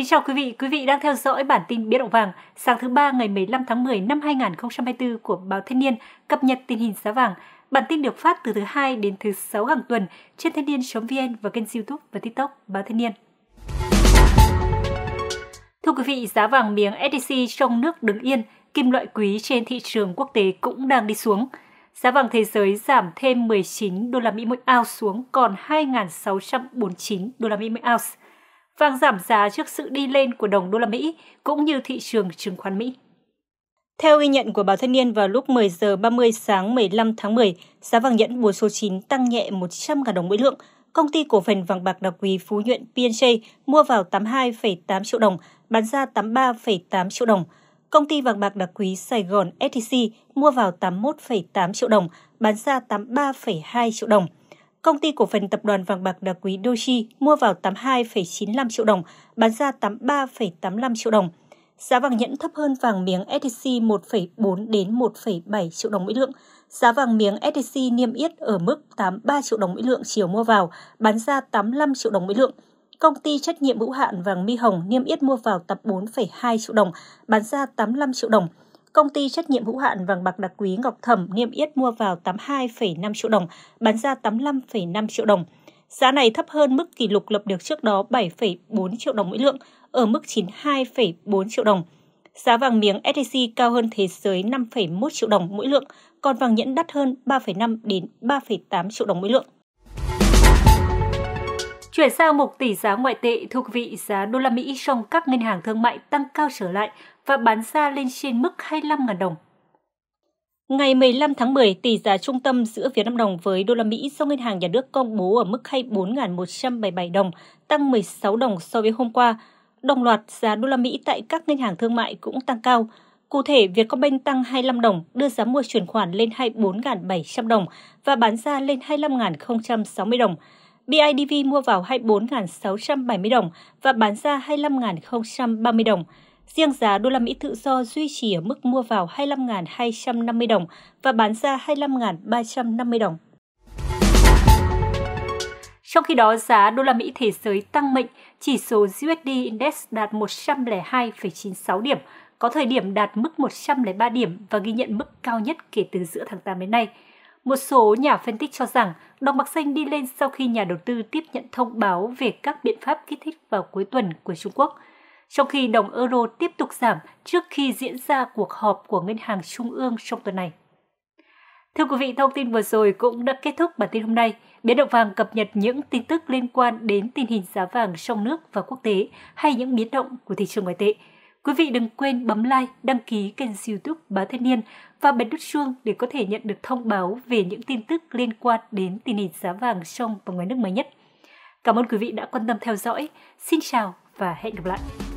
Kính chào quý vị, quý vị đang theo dõi bản tin Biến động vàng sáng thứ ba ngày 15 tháng 10 năm 2024 của báo Thanh niên cập nhật tình hình giá vàng. Bản tin được phát từ thứ hai đến thứ sáu hàng tuần trên thanh niên.vn và kênh YouTube và TikTok báo Thanh niên. Thưa quý vị, giá vàng miếng SJC trong nước đứng yên, kim loại quý trên thị trường quốc tế cũng đang đi xuống. Giá vàng thế giới giảm thêm 19 đô la Mỹ mỗi ounce xuống còn 2.649 đô la Mỹ mỗi ounce vàng giảm giá trước sự đi lên của đồng đô la Mỹ cũng như thị trường chứng khoán Mỹ. Theo ghi nhận của báo Thanh niên vào lúc 10 giờ 30 sáng 15 tháng 10, giá vàng nhẫn bùa số 9 tăng nhẹ 100.000 đồng mỗi lượng. Công ty cổ phần vàng bạc đặc quý Phú Nhuận PNJ mua vào 82,8 triệu đồng, bán ra 83,8 triệu đồng. Công ty vàng bạc đặc quý Sài Gòn STC mua vào 81,8 triệu đồng, bán ra 83,2 triệu đồng công ty cổ phần tập đoàn vàng bạc đá quý Doji mua vào 82,95 triệu đồng, bán ra 83,85 triệu đồng. Giá vàng nhẫn thấp hơn vàng miếng SJC 1,4 đến 1,7 triệu đồng mỗi lượng. Giá vàng miếng SJC niêm yết ở mức 83 triệu đồng mỗi lượng chiều mua vào, bán ra 85 triệu đồng mỗi lượng. Công ty trách nhiệm hữu hạn vàng Mi Hồng niêm yết mua vào tập 4,2 triệu đồng, bán ra 85 triệu đồng công ty trách nhiệm hữu hạn vàng bạc đá quý Ngọc Thẩm niêm yết mua vào 82,5 triệu đồng, bán ra 85,5 triệu đồng. Giá này thấp hơn mức kỷ lục lập được trước đó 7,4 triệu đồng mỗi lượng, ở mức 92,4 triệu đồng. Giá vàng miếng SJC cao hơn thế giới 5,1 triệu đồng mỗi lượng, còn vàng nhẫn đắt hơn 3,5 đến 3,8 triệu đồng mỗi lượng. Chuyển sang mục tỷ giá ngoại tệ, thưa quý vị, giá đô la Mỹ trong các ngân hàng thương mại tăng cao trở lại và bán ra lên trên mức 25.000 đồng. Ngày 15 tháng 10, tỷ giá trung tâm giữa Việt Nam đồng với đô la Mỹ do Ngân hàng Nhà nước công bố ở mức 24.177 đồng, tăng 16 đồng so với hôm qua. Đồng loạt giá đô la Mỹ tại các ngân hàng thương mại cũng tăng cao. Cụ thể, Vietcombank tăng 25 đồng, đưa giá mua chuyển khoản lên 24.700 đồng và bán ra lên 25.060 đồng. BIDV mua vào 24.670 đồng và bán ra 25.030 đồng. Riêng giá đô la Mỹ tự do duy trì ở mức mua vào 25.250 đồng và bán ra 25.350 đồng. Trong khi đó, giá đô la Mỹ thế giới tăng mạnh, chỉ số USD Index đạt 102,96 điểm, có thời điểm đạt mức 103 điểm và ghi nhận mức cao nhất kể từ giữa tháng 8 đến nay. Một số nhà phân tích cho rằng đồng bạc xanh đi lên sau khi nhà đầu tư tiếp nhận thông báo về các biện pháp kích thích vào cuối tuần của Trung Quốc – trong khi đồng euro tiếp tục giảm trước khi diễn ra cuộc họp của Ngân hàng Trung ương trong tuần này. Thưa quý vị, thông tin vừa rồi cũng đã kết thúc bản tin hôm nay. Biến động vàng cập nhật những tin tức liên quan đến tình hình giá vàng trong nước và quốc tế hay những biến động của thị trường ngoại tệ. Quý vị đừng quên bấm like, đăng ký kênh youtube Báo Thanh Niên và bật nút chuông để có thể nhận được thông báo về những tin tức liên quan đến tình hình giá vàng trong và ngoài nước mới nhất. Cảm ơn quý vị đã quan tâm theo dõi. Xin chào và hẹn gặp lại!